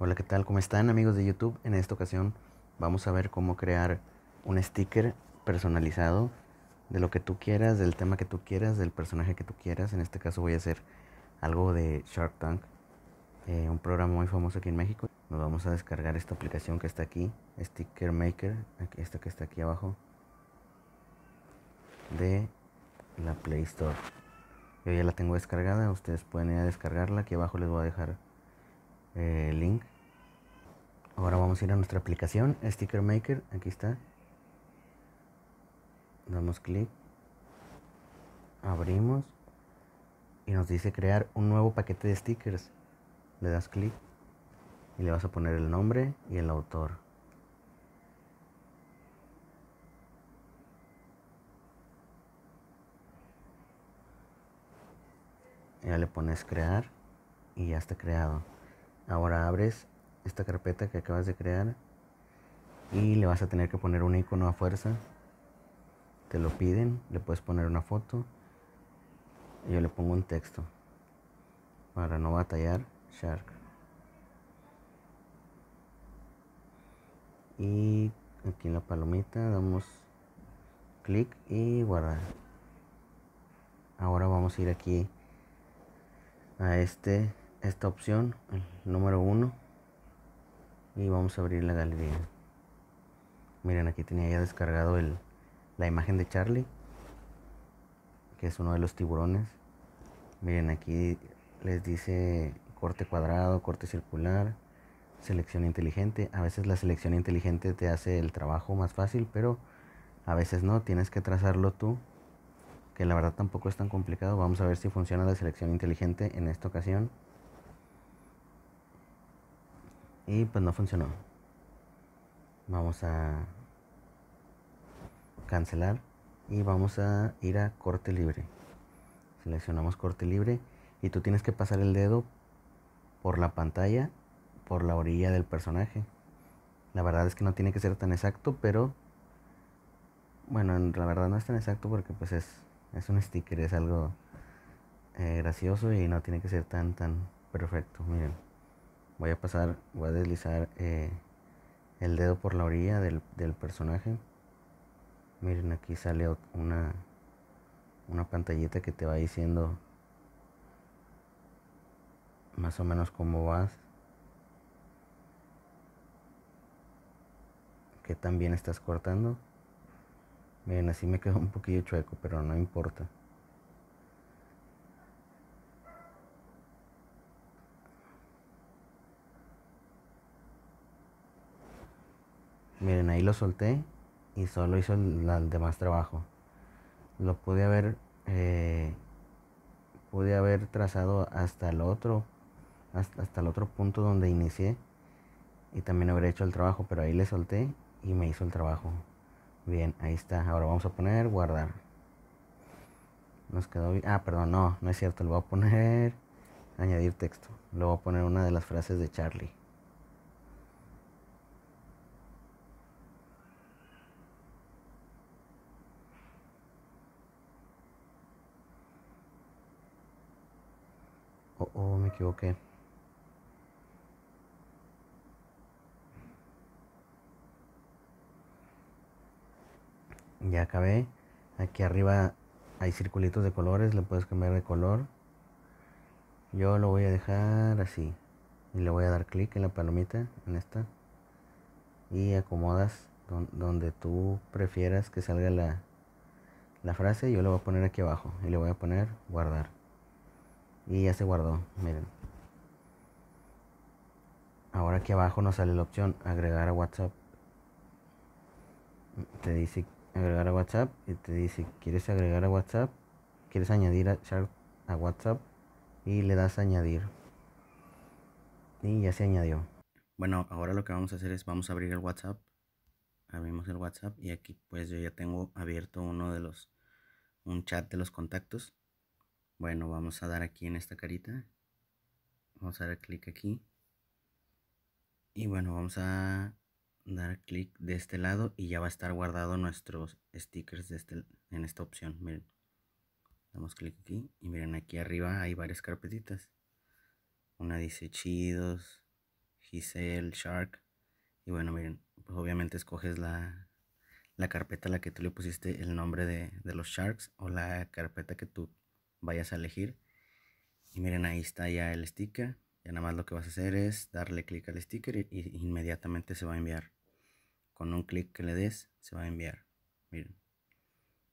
Hola, ¿qué tal? ¿Cómo están amigos de YouTube? En esta ocasión vamos a ver cómo crear un sticker personalizado de lo que tú quieras, del tema que tú quieras, del personaje que tú quieras. En este caso voy a hacer algo de Shark Tank, eh, un programa muy famoso aquí en México. Nos vamos a descargar esta aplicación que está aquí, Sticker Maker, esta que está aquí abajo, de la Play Store. Yo ya la tengo descargada, ustedes pueden ir a descargarla, aquí abajo les voy a dejar eh, link. Ahora vamos a ir a nuestra aplicación Sticker Maker. Aquí está. Damos clic. Abrimos. Y nos dice crear un nuevo paquete de stickers. Le das clic. Y le vas a poner el nombre y el autor. Ya le pones crear y ya está creado. Ahora abres esta carpeta que acabas de crear y le vas a tener que poner un icono a fuerza. Te lo piden, le puedes poner una foto. yo le pongo un texto para no batallar Shark. Y aquí en la palomita damos clic y guardar. Ahora vamos a ir aquí a este esta opción, el número 1, y vamos a abrir la galería. Miren, aquí tenía ya descargado el, la imagen de Charlie, que es uno de los tiburones. Miren, aquí les dice corte cuadrado, corte circular, selección inteligente. A veces la selección inteligente te hace el trabajo más fácil, pero a veces no, tienes que trazarlo tú, que la verdad tampoco es tan complicado. Vamos a ver si funciona la selección inteligente en esta ocasión. Y pues no funcionó. Vamos a cancelar y vamos a ir a corte libre. Seleccionamos corte libre y tú tienes que pasar el dedo por la pantalla, por la orilla del personaje. La verdad es que no tiene que ser tan exacto, pero bueno, la verdad no es tan exacto porque pues es, es un sticker, es algo eh, gracioso y no tiene que ser tan tan perfecto. Miren voy a pasar, voy a deslizar eh, el dedo por la orilla del, personaje. Miren, aquí sale una, una pantallita que te va diciendo más o menos cómo vas. Que también estás cortando. Miren, así me quedo un poquillo chueco, pero no importa. Miren, ahí lo solté y solo hizo el, demás trabajo. Lo pude haber, eh, pude haber trazado hasta el otro, hasta, el otro punto donde inicié y también habría hecho el trabajo, pero ahí le solté y me hizo el trabajo. Bien, ahí está. Ahora vamos a poner guardar. Nos quedó Ah, perdón, no, no es cierto. Le voy a poner añadir texto. Le voy a poner una de las frases de Charlie. o, me equivoqué? Ya acabé. Aquí arriba hay circulitos de colores, le puedes cambiar de color. Yo lo voy a dejar así. Y le voy a dar clic en la palomita, en esta. Y acomodas donde tú prefieras que salga la, la frase. Yo lo voy a poner aquí abajo. Y le voy a poner guardar y ya se guardó miren ahora aquí abajo nos sale la opción agregar a whatsapp te dice agregar a whatsapp y te dice quieres agregar a whatsapp quieres añadir a a whatsapp y le das añadir y ya se añadió bueno ahora lo que vamos a hacer es vamos a abrir el whatsapp abrimos el whatsapp y aquí pues yo ya tengo abierto uno de los un chat de los contactos bueno, vamos a dar aquí en esta carita. Vamos a dar clic aquí. Y bueno, vamos a dar clic de este lado y ya va a estar guardado nuestros stickers este, en esta opción. Miren, damos clic aquí y miren aquí arriba hay varias carpetitas. Una dice chidos, Giselle, Shark. Y bueno, miren, pues obviamente escoges la, carpeta a la que tú le pusiste el nombre de, de los Sharks o la carpeta que tú vayas a elegir. Y miren, ahí está ya el sticker. Ya nada más lo que vas a hacer es darle clic al sticker y, inmediatamente se va a enviar. Con un clic que le des, se va a enviar. Miren.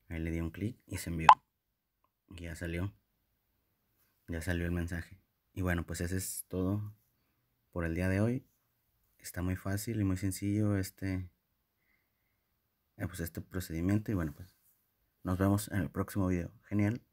Ahí le di un clic y se envió. ya salió. Ya salió el mensaje. Y bueno, pues eso es todo por el día de hoy. Está muy fácil y muy sencillo este, eh, pues este procedimiento. Y bueno, pues nos vemos en el próximo video. Genial.